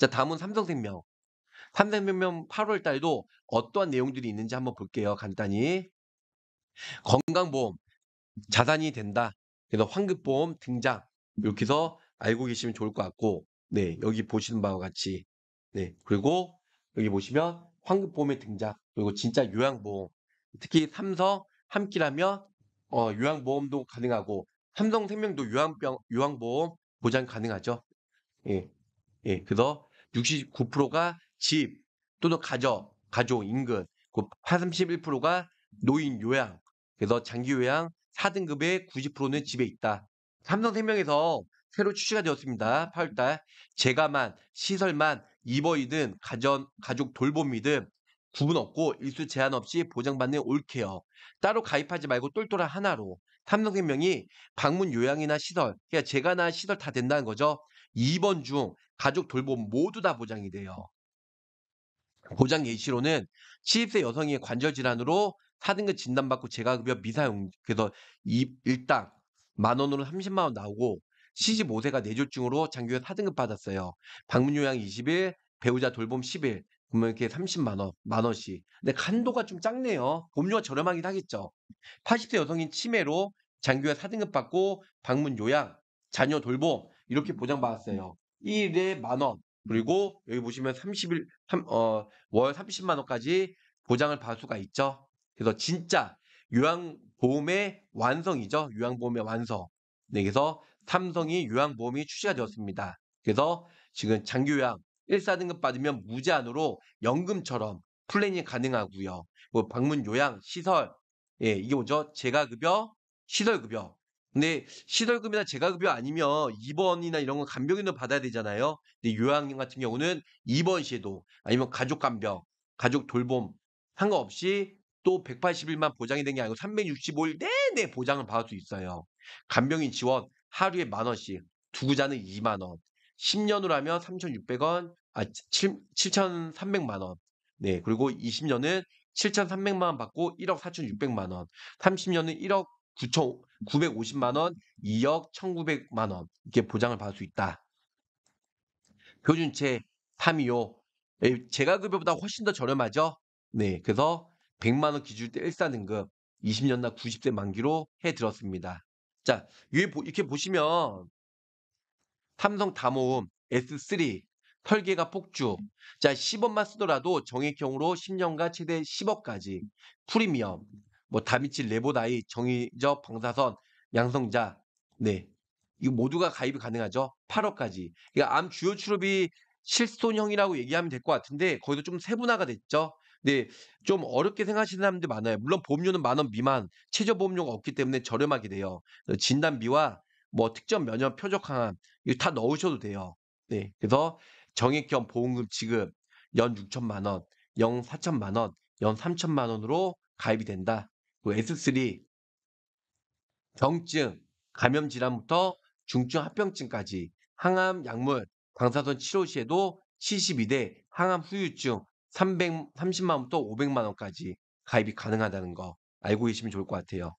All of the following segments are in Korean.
자, 다음은 삼성생명. 삼성생명 8월 달도 어떠한 내용들이 있는지 한번 볼게요. 간단히. 건강보험, 자산이 된다. 그래서 환급보험 등장. 이렇게 해서 알고 계시면 좋을 것 같고, 네, 여기 보시는 바와 같이. 네, 그리고 여기 보시면 환급보험의 등장. 그리고 진짜 요양보험. 특히 삼성 함께라면 어, 요양보험도 가능하고 삼성생명도 요양병 요양보험 보장 가능하죠. 예, 예, 그래서 69%가 집 또는 가족, 가족, 인근, 31%가 노인 요양, 그래서 장기 요양 4등급의 90%는 집에 있다. 삼성생명에서 새로 출시가 되었습니다. 8월달 재가만, 시설만, 입어이든 가전, 가족 돌봄이든 구분 없고 일수 제한 없이 보장받는 올케어. 따로 가입하지 말고 똘똘한 하나로 삼성생명이 방문 요양이나 시설, 그러니까 재가나 시설 다 된다는 거죠. 2번 중 가족 돌봄 모두 다 보장이 돼요. 보장 예시로는 70세 여성의 관절 질환으로 4등급 진단받고 재가급여 미사용 그래서 1당만 원으로 30만 원 나오고 75세가 뇌졸중으로 장기요 4등급 받았어요. 방문 요양 20일, 배우자 돌봄 10일, 그러면 이렇게 30만 원, 만 원씩. 근데 간도가 좀 작네요. 보험료가 저렴하긴 하겠죠. 80세 여성인 치매로 장기요 4등급 받고 방문 요양, 자녀 돌봄 이렇게 보장받았어요. 1일에 만 원, 그리고 여기 보시면 30일, 3, 어, 월 30만 원까지 보장을 받을 수가 있죠. 그래서 진짜 요양보험의 완성이죠. 요양보험의 완성. 네, 그래서 삼성이 요양보험이 출시가 되었습니다. 그래서 지금 장교양 1사등급 받으면 무제한으로 연금처럼 플랜이 가능하고요. 뭐 방문 요양, 시설, 예, 이게 뭐죠? 재가급여, 시설급여. 근데 시설급이나 재가급여 아니면 입원이나 이런 건 간병인도 받아야 되잖아요. 근데 요양님 같은 경우는 입원 시에도 아니면 가족 간병, 가족 돌봄 상관없이 또 180일만 보장이 된 게 아니고 365일 내내 보장을 받을 수 있어요. 간병인 지원 하루에 만 원씩, 두구자는 2만 원, 10년으로 하면 3,600원, 아 7, 7,300만 원. 네, 그리고 20년은 7,300만 원 받고 1억 4,600만 원, 30년은 1억 9 950만 원, 2억 1,900만 원 이렇게 보장을 받을 수 있다. 표준체 3위요 예, 제가 급여보다 훨씬 더 저렴하죠. 네, 그래서 100만 원기준때 1사 등급 20년 나 90세 만기로 해 들었습니다. 자, 위에 이렇게 보시면 삼성 다모음 S3 설계가 폭주. 자, 10원만 쓰더라도 정액형으로 1 0년간 최대 10억까지 프리미엄. 뭐 다미치 레보다이 정의적 방사선 양성자 네 이거 모두가 가입이 가능하죠 8억까지 그러니까 암 주요 출입이 실손형이라고 얘기하면 될 것 같은데 거기도 좀 세분화가 됐죠 네, 좀 어렵게 생각하시는 사람들 많아요. 물론 보험료는 만원 미만, 최저 보험료가 없기 때문에 저렴하게 돼요. 진단비와 뭐 특정 면역 표적 항암 이거 다 넣으셔도 돼요. 네, 그래서 정액형 보험금 지급 연 6천만 원, 연 4천만 원, 연 3천만 원으로 가입이 된다. 그 S3 경증, 감염 질환부터 중증 합병증까지 항암 약물 방사선 치료 시에도 72대 항암 후유증 330만원부터 500만원까지 가입이 가능하다는 거 알고 계시면 좋을 것 같아요.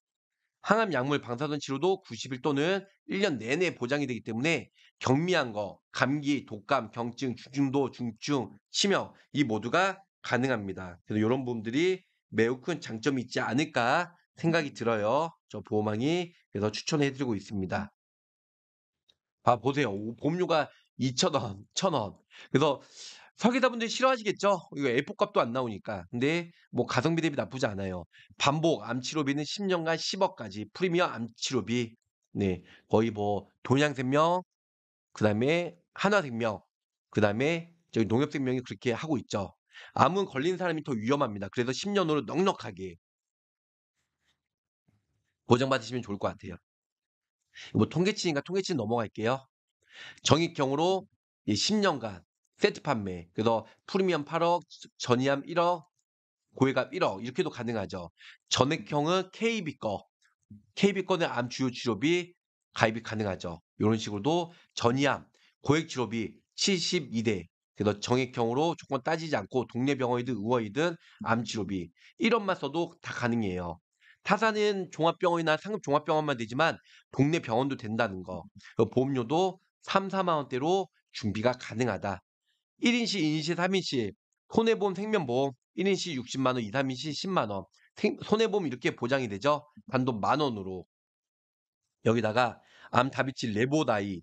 항암 약물 방사선 치료도 90일 또는 1년 내내 보장이 되기 때문에 경미한 거, 감기, 독감, 경증, 중증도, 중증, 치명 이 모두가 가능합니다. 그래서 이런 부분들이 매우 큰 장점이 있지 않을까 생각이 들어요. 저보호망이 그래서 추천해드리고 있습니다. 아 보세요. 보험료가 2천원1 0원 그래서 설계자분들이 싫어하시겠죠? 이거 에4 값도 안 나오니까. 근데 뭐 가성비 대비 나쁘지 않아요. 반복 암치료비는 10년간 10억까지 프리미엄 암치료비. 네. 거의 뭐 동양생명, 그다음에 한화생명, 그다음에 저기 농협생명이 그렇게 하고 있죠. 암은 걸린 사람이 더 위험합니다. 그래서 10년으로 넉넉하게 보장받으시면 좋을 것 같아요. 뭐 통계치인가 통계치 넘어갈게요. 정액형으로 10년간 세트 판매. 그래서 프리미엄 8억, 전이암 1억, 고액암 1억 이렇게도 가능하죠. 전액형은 KB 거. KB 거는 암 주요 치료비 가입이 가능하죠. 이런 식으로도 전이암 고액 치료비 72대 그래서 정액형으로 조건 따지지 않고 동네 병원이든 의원이든 암치료비 음. 이런만 써도 다 가능해요. 타사는 종합병원이나 상급 종합병원만 되지만 동네 병원도 된다는 거. 음. 보험료도 3, 4만 원대로 준비가 가능하다. 1인시, 2인시, 3인시 손해보험 생명보험 1인시 60만 원, 2, 3인시 10만 원. 손해보험 이렇게 보장이 되죠. 단돈 만 원으로. 여기다가 암 다비치 레보다이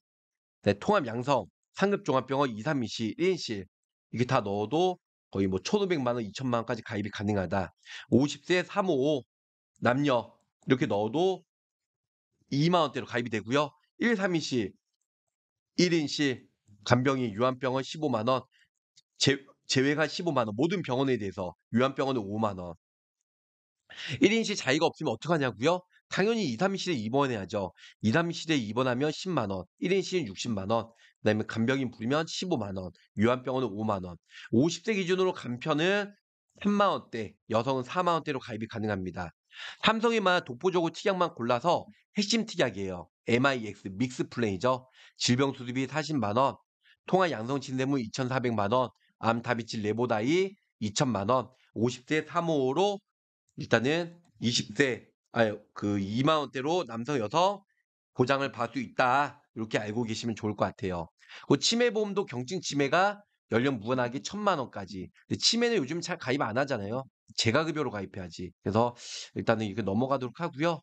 네, 통합 양성 상급종합병원 2, 3인시1인시 이게 다 넣어도 거의 뭐 1,500만 원, 2 0 0 0만 원까지 가입이 가능하다. 50세 355 남녀 이렇게 넣어도 2만 원대로 가입이 되고요. 1, 3인시1인시 간병인 유한병원 15만 원, 제, 제외가 15만 원, 모든 병원에 대해서 유한병원은 5만 원. 1인시자의가 없으면 어떡하냐고요? 당연히 2, 3실에 입원해야죠. 2, 3실에 입원하면 10만원, 1인실은 60만원, 그 다음에 간병인 부리면 15만원, 요한병원은 5만원, 5 0세 기준으로 간편은 3만원대, 여성은 4만원대로 가입이 가능합니다. 삼성에만 독보적으로 특약만 골라서 핵심 특약이에요. MIX, 믹스 플랜이죠. 질병 수술이 40만원, 통화 양성 진대물 2,400만원, 암 다비치 레보다이 2 0 0 0만원 50대 3호로 일단은 2 0세 아유 그2만 원대로 남성 여성 보장을 받을 수 있다. 이렇게 알고 계시면 좋을 것 같아요. 그 치매 보험도 경증 치매가 연령 무관하게1천만 원까지. 근데 치매는 요즘 잘 가입 안 하잖아요. 제가 급여로 가입해야지. 그래서 일단은 이렇게 넘어가도록 하고요.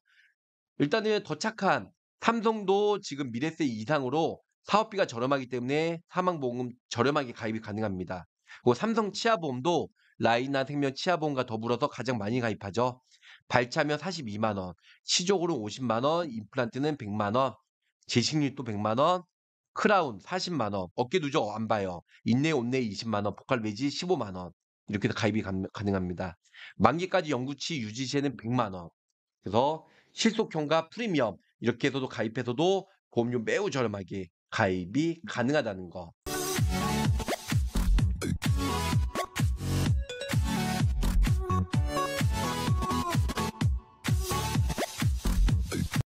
일단은 도 착한 삼성도 지금 미래세 이상으로 사업비가 저렴하기 때문에 사망보험 저렴하게 가입이 가능합니다. 그리고 삼성 치아보험도 라인나 생명 치아보험과 더불어서 가장 많이 가입하죠. 발차면 42만 원, 시족으로 50만 원, 임플란트는 100만 원, 제식률도 100만 원, 크라운 40만 원, 어깨 누적 안 봐요. 인내 온내 20만 원, 보컬 매지 15만 원. 이렇게 가입이 가, 능합니다 만기까지 영구치 유지세는 100만 원. 그래서 실속형과 프리미엄 이렇게 해서도 가입해서도 보험료 매우 저렴하게 가입이 가능하다는 거.